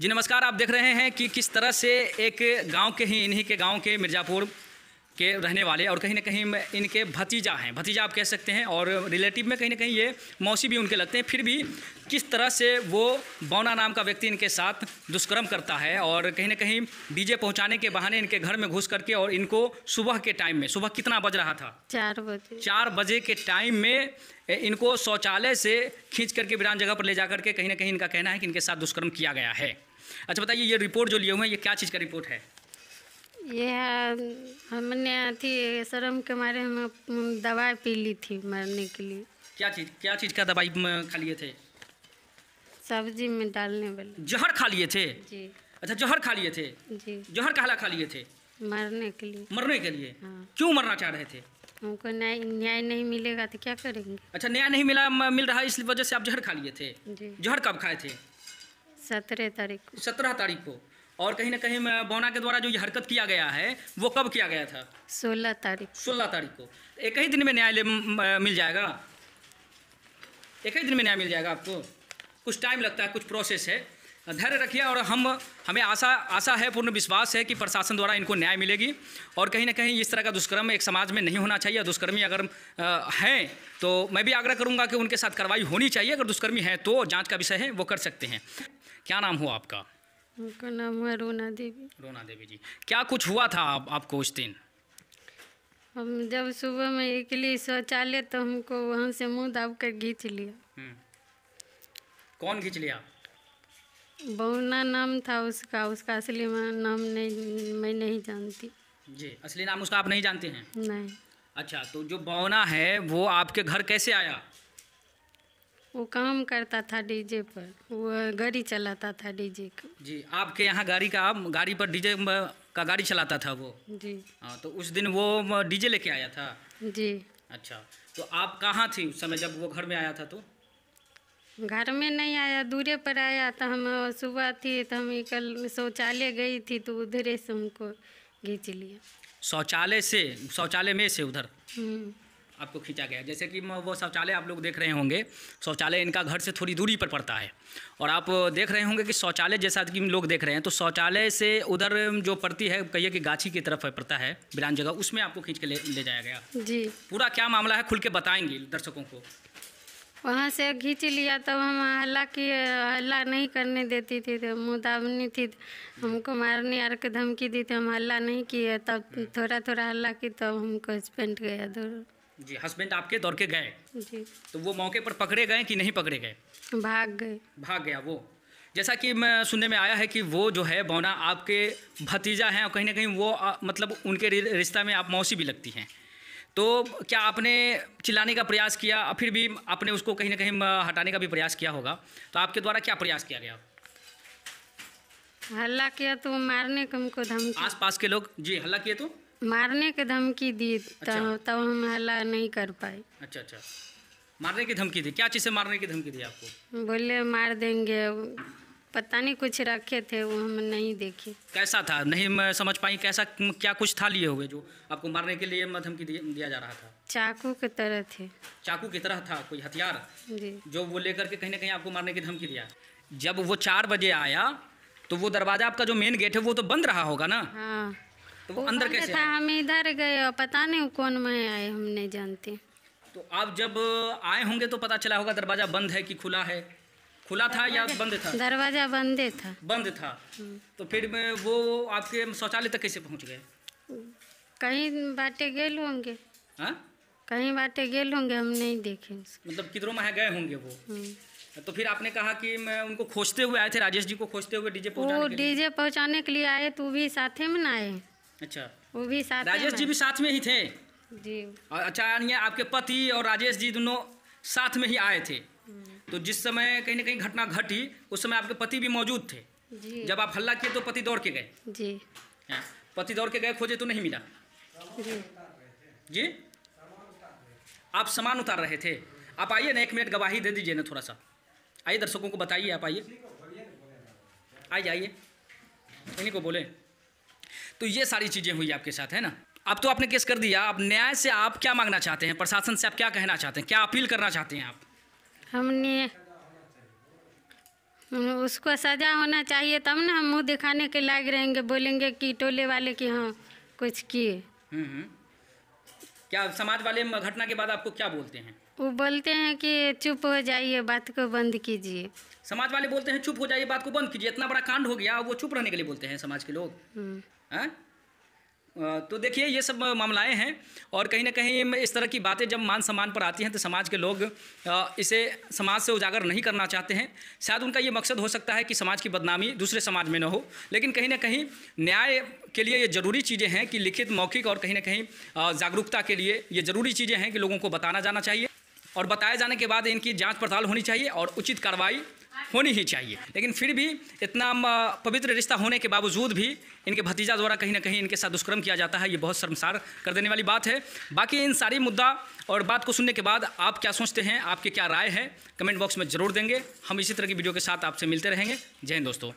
जी नमस्कार आप देख रहे हैं कि किस तरह से एक गांव के ही इन्हीं के गांव के मिर्ज़ापुर के रहने वाले और कहीं ना कहीं इनके भतीजा हैं भतीजा आप कह सकते हैं और रिलेटिव में कहीं ना कहीं ये मौसी भी उनके लगते हैं फिर भी किस तरह से वो बौना नाम का व्यक्ति इनके साथ दुष्कर्म करता है और कहीं ना कहीं डीजे पहुंचाने के बहाने इनके घर में घुस करके और इनको सुबह के टाइम में सुबह कितना बज रहा था चार बजे चार बजे के टाइम में इनको शौचालय से खींच करके विरान जगह पर ले जा करके कहीं ना कहीं इनका कहना है कि इनके साथ दुष्कर्म किया गया है अच्छा बताइए ये रिपोर्ट जो लिए हुए हैं ये क्या चीज़ का रिपोर्ट है ये हमने अथी शर्म के मारे हम दवाई पी ली थी मरने के लिए क्या चीज़ क्या चीज़ का दवाई खा लिए थे सब्जी में डालने वाले जहर खा लिए थे जी अच्छा जहर खा लिए थे जी जहर कहला खा लिए थे मरने के लिए मरने के लिए हाँ। क्यों मरना चाह रहे थे हमको न्याय न्याय नहीं मिलेगा तो क्या करेंगे अच्छा न्याय नहीं मिला मिल रहा है इस वजह से आप जहर खा लिए थे जहर कब खाए थे सत्रह तारीख को सत्रह तारीख को और कहीं ना कहीं बौना के द्वारा जो ये हरकत किया गया है वो कब किया गया था सोलह तारीख सोलह तारीख को एक ही दिन में न्यायालय मिल जाएगा एक ही दिन में न्याय मिल जाएगा आपको कुछ टाइम लगता है कुछ प्रोसेस है धैर्य रखिए और हम हमें आशा आशा है पूर्ण विश्वास है कि प्रशासन द्वारा इनको न्याय मिलेगी और कहीं ना कहीं इस तरह का दुष्कर्म एक समाज में नहीं होना चाहिए दुष्कर्मी अगर हैं तो मैं भी आग्रह करूंगा कि उनके साथ कार्रवाई होनी चाहिए अगर दुष्कर्मी हैं तो जांच का विषय है वो कर सकते हैं क्या नाम हुआ आपका उनका नाम हुआ रोना देवी रोना देवी जी क्या कुछ हुआ था आप, आपको उस दिन हम जब सुबह में निकली शौचालय तो हमको वहाँ से मुँह दाब कर खींच लिया हम्म। कौन खींच लिया बहुना नाम था उसका उसका असली नाम नहीं मैं नहीं जानती जी असली नाम उसका आप नहीं जानते हैं नहीं अच्छा तो जो बहुना है वो आपके घर कैसे आया वो काम करता था डीजे पर वो गाड़ी चलाता था डीजे का जी आपके यहाँ गाड़ी का आप गाड़ी पर डीजे का गाड़ी चलाता था वो जी हाँ तो उस दिन वो डीजे लेके आया था जी अच्छा तो आप कहाँ थी उस समय जब वो घर में आया था तो घर में नहीं आया दूरे पर आया तो हम सुबह थी तो हम कल शौचालय गई थी तो उधरे से हमको घींच लिया शौचालय से शौचालय में से उधर हम्म। आपको खींचा गया जैसे कि वो शौचालय आप लोग देख रहे होंगे शौचालय इनका घर से थोड़ी दूरी पर पड़ता है और आप देख रहे होंगे कि शौचालय जैसा कि लोग देख रहे हैं तो शौचालय से उधर जो पड़ती है कहिए कि गाछी की तरफ पड़ता है बिरान जगह उसमें आपको खींच के ले, ले जाया गया जी पूरा क्या मामला है खुल के बताएंगे दर्शकों को वहाँ से खींच लिया तब तो हम हल्ला की हल्ला नहीं करने देती थी तो मुदावनी थी हमको मारने आर के धमकी दी थी तो हम हल्ला नहीं किए तब थोड़ा थोड़ा हल्ला की तब तो हमको पेंट गया दूर जी हस्बैंड आपके दौड़ के गए जी तो वो मौके पर पकड़े गए कि नहीं पकड़े गए भाग गए भाग गया वो जैसा कि मैं सुनने में आया है कि वो जो है बौना आपके भतीजा हैं और कहीं ना कहीं वो आ, मतलब उनके रिश्ता में आप मौसी भी लगती हैं तो क्या आपने चिल्लाने का प्रयास किया फिर भी आपने उसको कहीं ना कहीं हटाने का भी प्रयास किया होगा तो आपके द्वारा क्या प्रयास किया गया हल्ला किया तो मारने का हमको धमकी आसपास के लोग जी हल्ला किए तो मारने की धमकी दी अच्छा। तब हम हल्ला नहीं कर पाए अच्छा अच्छा मारने की धमकी दी क्या चीज़ से मारने की धमकी दी आपको बोले मार देंगे पता नहीं कुछ रखे थे वो हम नहीं देखे कैसा था नहीं मैं समझ पाई कैसा क्या कुछ था लिए हुए जो आपको मारने के लिए धमकी दिया जा रहा था चाकू की तरह थे चाकू की तरह था कोई हथियार जो वो लेकर के कहीं ना कहीं आपको मारने की धमकी दिया जब वो चार बजे आया तो वो दरवाज़ा आपका जो मेन गेट है वो तो बंद रहा होगा ना हाँ तो वो अंदर कैसे था हम इधर गए और पता नहीं कौन में आए हम नहीं जानते तो आप जब आए होंगे तो पता चला होगा दरवाजा बंद है कि खुला है खुला था या बंद था दरवाजा बंद था बंद था हम्म। तो फिर वो आपके शौचालय तक कैसे पहुँच गए कहीं बाटे गए होंगे हाँ? कहीं बाटे गए होंगे हम नहीं देखे मतलब किधरों में गए होंगे वो हम्म। तो फिर आपने कहा कि मैं उनको खोजते हुए आए थे राजेश जी को खोजते हुए डीजे पहुंचाने के लिए आए तू भी साथे में ना आए अच्छा वो भी साथ राजेश जी भी साथ में ही थे जी और अच्छा यानी आपके पति और राजेश जी दोनों साथ में ही आए थे हम्म। तो जिस समय कहीं ना कहीं घटना घटी उस समय आपके पति भी मौजूद थे जी जब आप हल्ला किए तो पति दौड़ के गए जी हाँ। पति दौड़ के गए खोजे तो नहीं मिला जी जी आप सामान उतार रहे थे आप आइए ना एक मिनट गवाही दे दीजिए ना थोड़ा सा आइए दर्शकों को बताइए आप आइए आइए आइए इन्हीं को बोले तो ये सारी चीज़ें हुई आपके साथ है ना अब तो आपने केस कर दिया अब न्याय से आप क्या मांगना चाहते हैं प्रशासन से आप क्या कहना चाहते हैं क्या अपील करना चाहते हैं आप हमने उसको सजा होना चाहिए तब ना हम मुंह दिखाने के लायक रहेंगे बोलेंगे कि टोले वाले की हाँ कुछ किए हम्म, हम्म। क्या समाज वाले घटना के बाद आपको क्या बोलते हैं वो बोलते हैं कि चुप हो जाइए बात को बंद कीजिए समाज वाले बोलते हैं चुप हो जाइए बात को बंद कीजिए इतना बड़ा कांड हो गया वो चुप रहने के लिए बोलते हैं समाज के लोग हम्म। है हाँ? तो देखिए ये सब मामलाएं हैं और कहीं ना कहीं इस तरह की बातें जब मान सम्मान पर आती हैं तो समाज के लोग इसे समाज से उजागर नहीं करना चाहते हैं शायद उनका ये मकसद हो सकता है कि समाज की बदनामी दूसरे समाज में न हो लेकिन कहीं ना कहीं न्याय के लिए ये ज़रूरी चीज़ें हैं कि लिखित मौखिक और कहीं ना कहीं जागरूकता के लिए ये ज़रूरी चीज़ें हैं कि लोगों को बताना जाना चाहिए और बताए जाने के बाद इनकी जाँच पड़ताल होनी चाहिए और उचित कार्रवाई होनी ही चाहिए लेकिन फिर भी इतना पवित्र रिश्ता होने के बावजूद भी इनके भतीजा द्वारा कहीं ना कहीं इनके साथ दुष्कर्म किया जाता है ये बहुत शर्मसार कर देने वाली बात है बाकी इन सारी मुद्दा और बात को सुनने के बाद आप क्या सोचते हैं आपके क्या राय है कमेंट बॉक्स में जरूर देंगे हम इसी तरह की वीडियो के साथ आपसे मिलते रहेंगे जय हिंद दोस्तों